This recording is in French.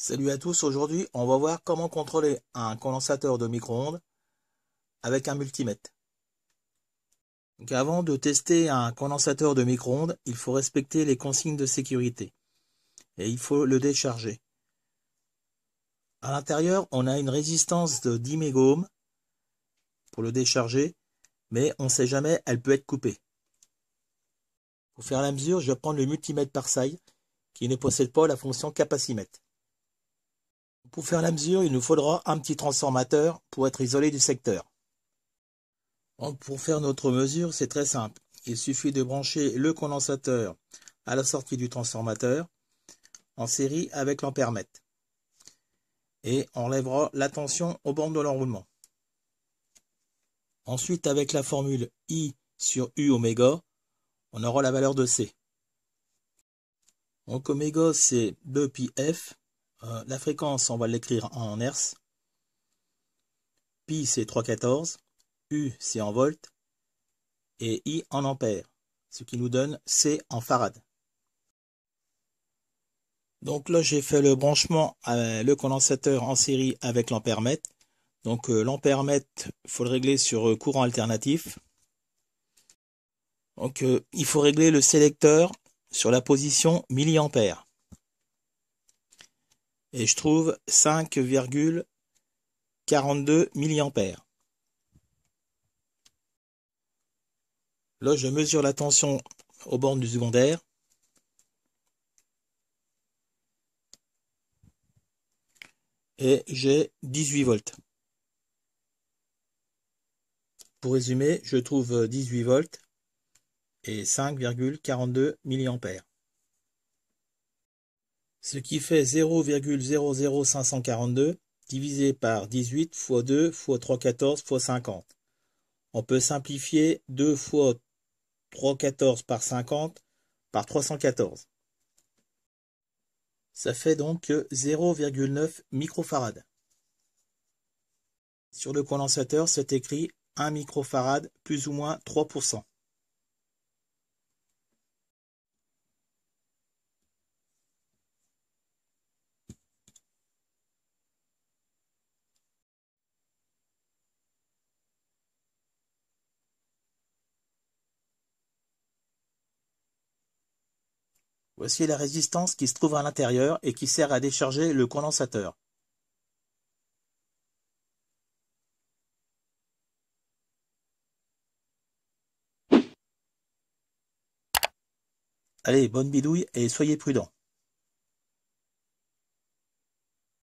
Salut à tous, aujourd'hui on va voir comment contrôler un condensateur de micro-ondes avec un multimètre. avant de tester un condensateur de micro-ondes, il faut respecter les consignes de sécurité et il faut le décharger. À l'intérieur, on a une résistance de 10 mégaohms pour le décharger, mais on ne sait jamais, elle peut être coupée. Pour faire la mesure, je vais prendre le multimètre par qui ne possède pas la fonction capacimètre. Pour faire la mesure, il nous faudra un petit transformateur pour être isolé du secteur. Pour faire notre mesure, c'est très simple. Il suffit de brancher le condensateur à la sortie du transformateur en série avec l'ampèremètre. Et on lèvera la tension aux bornes de l'enroulement. Ensuite, avec la formule I sur U oméga, on aura la valeur de C. Donc oméga, c'est 2 pi F euh, la fréquence, on va l'écrire en hertz. Pi, c'est 314. U, c'est en volts. Et I en ampères. Ce qui nous donne C en farad. Donc là, j'ai fait le branchement, euh, le condensateur en série avec l'ampèremètre. Donc l'ampère euh, l'ampèremètre, il faut le régler sur courant alternatif. Donc il faut régler le sélecteur sur la position milliampères et je trouve 5,42 milliampères. Là, je mesure la tension aux bornes du secondaire. Et j'ai 18 volts. Pour résumer, je trouve 18 volts et 5,42 milliampères ce qui fait 0,00542 divisé par 18 fois 2 fois 3,14 fois 50. On peut simplifier 2 fois 3,14 par 50 par 314. Ça fait donc 0,9 microfarad. Sur le condensateur, c'est écrit 1 microfarad plus ou moins 3%. Voici la résistance qui se trouve à l'intérieur et qui sert à décharger le condensateur. Allez, bonne bidouille et soyez prudents.